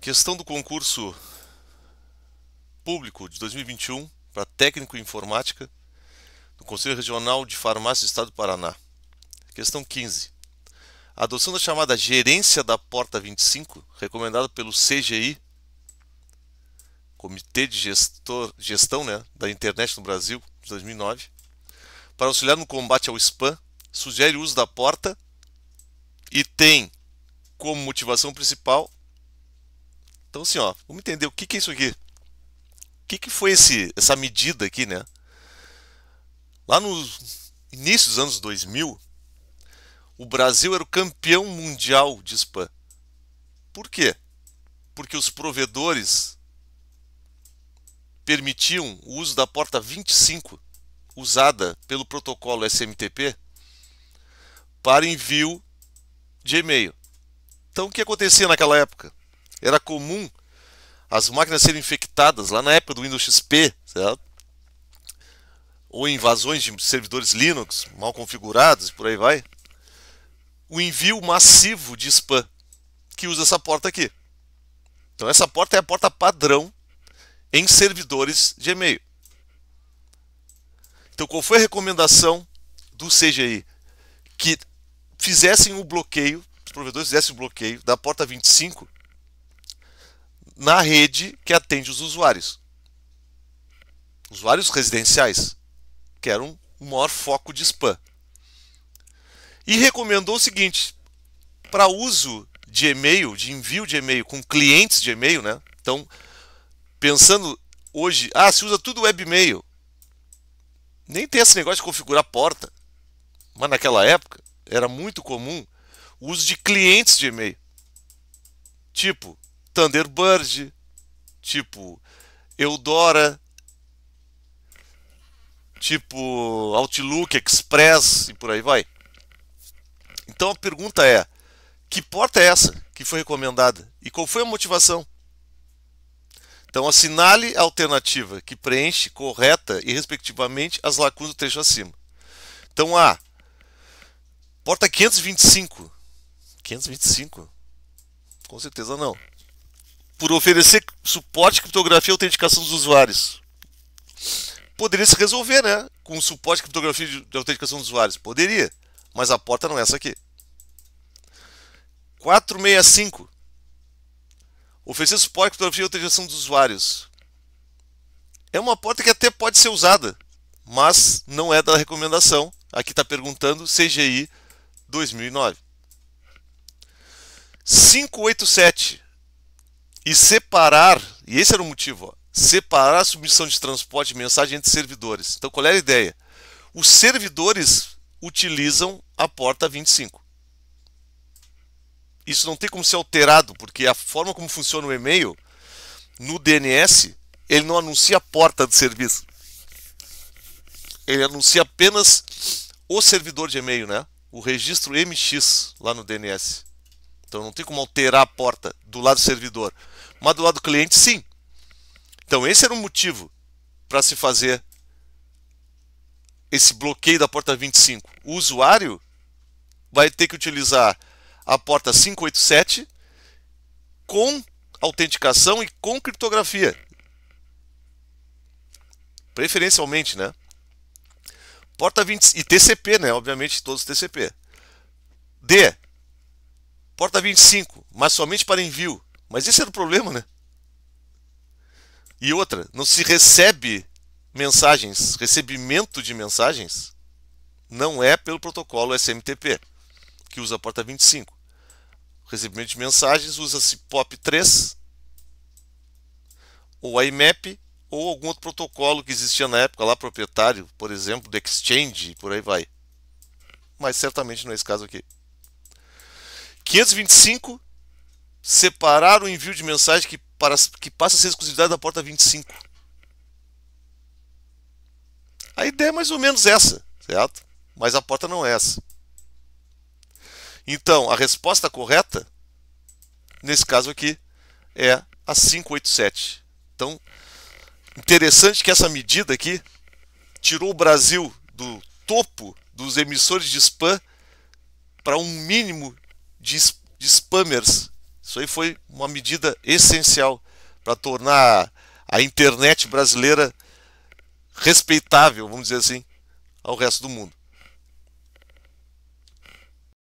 Questão do concurso público de 2021 para técnico em informática do Conselho Regional de Farmácia do Estado do Paraná. Questão 15. A adoção da chamada gerência da porta 25, recomendada pelo CGI, Comitê de Gestor, Gestão né, da Internet no Brasil, de 2009, para auxiliar no combate ao spam, sugere o uso da porta e tem como motivação principal então, assim, ó, vamos entender o que, que é isso aqui. O que, que foi esse, essa medida aqui, né? Lá no início dos anos 2000, o Brasil era o campeão mundial de spam. Por quê? Porque os provedores permitiam o uso da porta 25, usada pelo protocolo SMTP, para envio de e-mail. Então, o que acontecia naquela época? Era comum as máquinas serem infectadas lá na época do Windows XP, certo? ou invasões de servidores Linux mal configurados e por aí vai, o envio massivo de spam que usa essa porta aqui. Então essa porta é a porta padrão em servidores de e-mail. Então qual foi a recomendação do CGI? Que fizessem o bloqueio, os provedores fizessem o bloqueio da porta 25 na rede que atende os usuários. Usuários residenciais, que era um maior foco de spam. E recomendou o seguinte: para uso de e-mail, de envio de e-mail com clientes de e-mail, né? Então, pensando hoje, ah, se usa tudo webmail. Nem tem esse negócio de configurar porta. Mas naquela época era muito comum o uso de clientes de e-mail. Tipo, Thunderbird, tipo Eudora, tipo Outlook, Express e por aí vai. Então a pergunta é: que porta é essa que foi recomendada e qual foi a motivação? Então assinale a alternativa que preenche correta e respectivamente as lacunas do trecho acima. Então a porta 525. 525? Com certeza não por oferecer suporte de criptografia e autenticação dos usuários. Poderia se resolver, né? Com suporte de criptografia e autenticação dos usuários. Poderia, mas a porta não é essa aqui. 465. Oferecer suporte de criptografia e autenticação dos usuários. É uma porta que até pode ser usada, mas não é da recomendação. Aqui está perguntando CGI 2009. 587 e separar, e esse era o motivo, ó, separar a submissão de transporte de mensagem entre servidores. Então, qual era a ideia? Os servidores utilizam a porta 25. Isso não tem como ser alterado, porque a forma como funciona o e-mail, no DNS, ele não anuncia a porta de serviço. Ele anuncia apenas o servidor de e-mail, né? O registro MX lá no DNS. Então não tem como alterar a porta do lado do servidor mas do lado do cliente, sim. Então, esse era um motivo para se fazer esse bloqueio da porta 25. O usuário vai ter que utilizar a porta 587 com autenticação e com criptografia. Preferencialmente, né? Porta 20 e TCP, né? Obviamente todos TCP. D. Porta 25, mas somente para envio. Mas esse era é o problema, né? E outra, não se recebe mensagens, recebimento de mensagens não é pelo protocolo SMTP, que usa a porta 25. Recebimento de mensagens usa-se POP3 ou IMAP ou algum outro protocolo que existia na época lá proprietário, por exemplo, do Exchange, por aí vai. Mas certamente não é esse caso aqui. 525 separar o envio de mensagem que, para, que passa a ser exclusividade da porta 25. A ideia é mais ou menos essa, certo? Mas a porta não é essa. Então, a resposta correta, nesse caso aqui, é a 587. Então, interessante que essa medida aqui tirou o Brasil do topo dos emissores de spam para um mínimo de, de spammers isso aí foi uma medida essencial para tornar a internet brasileira respeitável, vamos dizer assim, ao resto do mundo.